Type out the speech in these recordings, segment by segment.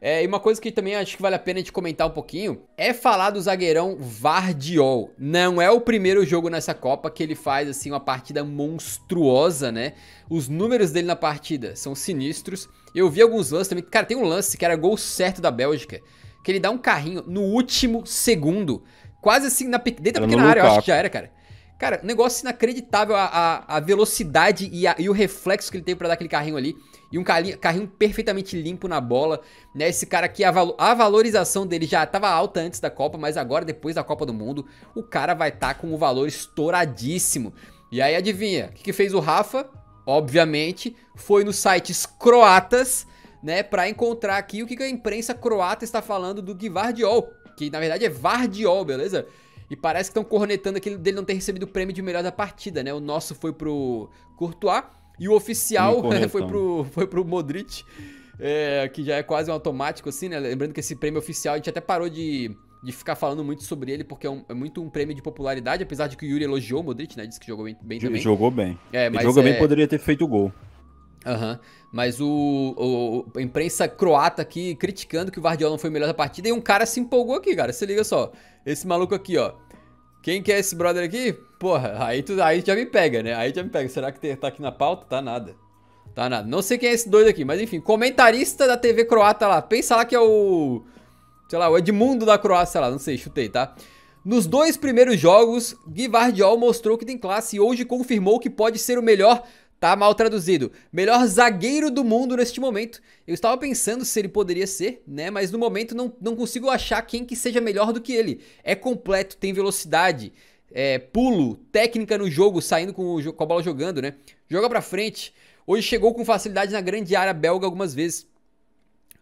É, e uma coisa que também acho que vale a pena de comentar um pouquinho é falar do zagueirão Vardiol. Não é o primeiro jogo nessa Copa que ele faz assim uma partida monstruosa, né? Os números dele na partida são sinistros. Eu vi alguns lances também. Cara, tem um lance que era gol certo da Bélgica, que ele dá um carrinho no último segundo, quase assim na dentro da pequena área, eu acho que já era, cara. Cara, negócio inacreditável a, a, a velocidade e, a, e, o reflexo que ele teve para dar aquele carrinho ali. E um carrinho, carrinho perfeitamente limpo na bola. Né? Esse cara aqui, a, valo, a valorização dele já estava alta antes da Copa, mas agora, depois da Copa do Mundo, o cara vai estar tá com o valor estouradíssimo. E aí, adivinha? O que, que fez o Rafa? Obviamente, foi nos sites croatas, né? Para encontrar aqui o que, que a imprensa croata está falando do Guivardiol. Que na verdade é Vardiol, beleza? E parece que estão cornetando aquele dele não ter recebido o prêmio de melhor da partida, né? O nosso foi pro Courtois e o oficial foi, pro, foi pro Modric, é, que já é quase um automático, assim, né? Lembrando que esse prêmio oficial a gente até parou de, de ficar falando muito sobre ele, porque é, um, é muito um prêmio de popularidade, apesar de que o Yuri elogiou o Modric, né? Disse que jogou bem, bem também. Jogou bem. É, mas jogou é... bem poderia ter feito o gol. Aham. Uhum. Mas o, o, a imprensa croata aqui criticando que o Vardiol não foi melhor da partida. E um cara se empolgou aqui, cara. Se liga só. Esse maluco aqui, ó. Quem que é esse brother aqui? Porra, aí, tu, aí já me pega, né? Aí já me pega. Será que tá aqui na pauta? Tá nada. Tá nada. Não sei quem é esse doido aqui, mas enfim. Comentarista da TV croata lá. Pensa lá que é o. Sei lá, o Edmundo da Croácia lá. Não sei, chutei, tá? Nos dois primeiros jogos, Guivardiol mostrou que tem classe e hoje confirmou que pode ser o melhor Tá mal traduzido. Melhor zagueiro do mundo neste momento. Eu estava pensando se ele poderia ser, né? Mas no momento não, não consigo achar quem que seja melhor do que ele. É completo, tem velocidade, é, pulo, técnica no jogo, saindo com, o, com a bola jogando, né? Joga pra frente. Hoje chegou com facilidade na grande área belga algumas vezes.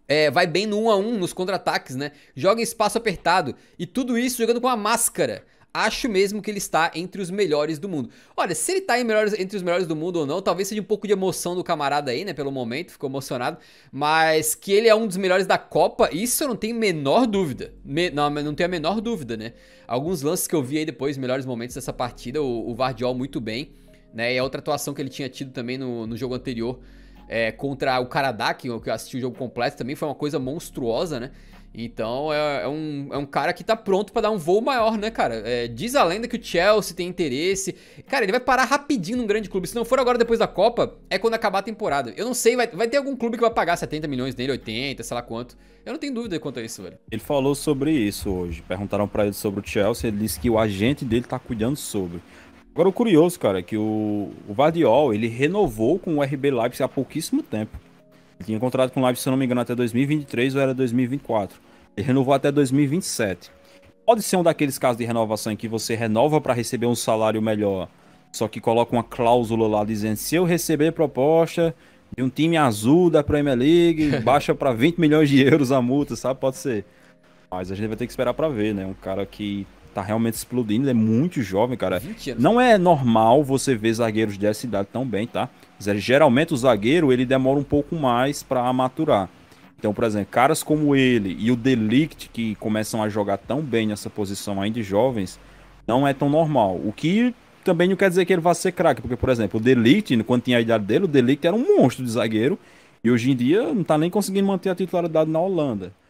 É, vai bem no 1 a 1 nos contra-ataques, né? Joga em espaço apertado. E tudo isso jogando com a máscara acho mesmo que ele está entre os melhores do mundo. Olha, se ele está entre os melhores do mundo ou não, talvez seja um pouco de emoção do camarada aí, né? Pelo momento, ficou emocionado. Mas que ele é um dos melhores da Copa, isso eu não tenho a menor dúvida. Me, não, não tenho a menor dúvida, né? Alguns lances que eu vi aí depois, melhores momentos dessa partida, o, o Vardiol muito bem, né? E a outra atuação que ele tinha tido também no, no jogo anterior é, contra o Canadá, que eu assisti o jogo completo também, foi uma coisa monstruosa, né? Então é, é, um, é um cara que tá pronto para dar um voo maior, né, cara? É, diz a lenda que o Chelsea tem interesse. Cara, ele vai parar rapidinho num grande clube. Se não for agora depois da Copa, é quando acabar a temporada. Eu não sei, vai, vai ter algum clube que vai pagar 70 milhões nele, 80, sei lá quanto. Eu não tenho dúvida quanto a isso, velho. Ele falou sobre isso hoje. Perguntaram para ele sobre o Chelsea. Ele disse que o agente dele tá cuidando sobre. Agora, o curioso, cara, é que o, o Vardiol, ele renovou com o RB Leipzig há pouquíssimo tempo. Ele tinha contrato com o Leipzig, se eu não me engano, até 2023 ou era 2024. Ele renovou até 2027. Pode ser um daqueles casos de renovação em que você renova para receber um salário melhor, só que coloca uma cláusula lá dizendo: se eu receber proposta de um time azul da Premier League, baixa para 20 milhões de euros a multa, sabe? Pode ser. Mas a gente vai ter que esperar para ver, né? Um cara que tá realmente explodindo, ele é muito jovem, cara. Não é normal você ver zagueiros dessa idade tão bem, tá? Geralmente o zagueiro, ele demora um pouco mais para maturar. Então, por exemplo, caras como ele e o Delict, que começam a jogar tão bem nessa posição ainda jovens, não é tão normal. O que também não quer dizer que ele vá ser craque, porque, por exemplo, o Delict, quando tinha a idade dele, o Delict era um monstro de zagueiro, e hoje em dia não tá nem conseguindo manter a titularidade na Holanda.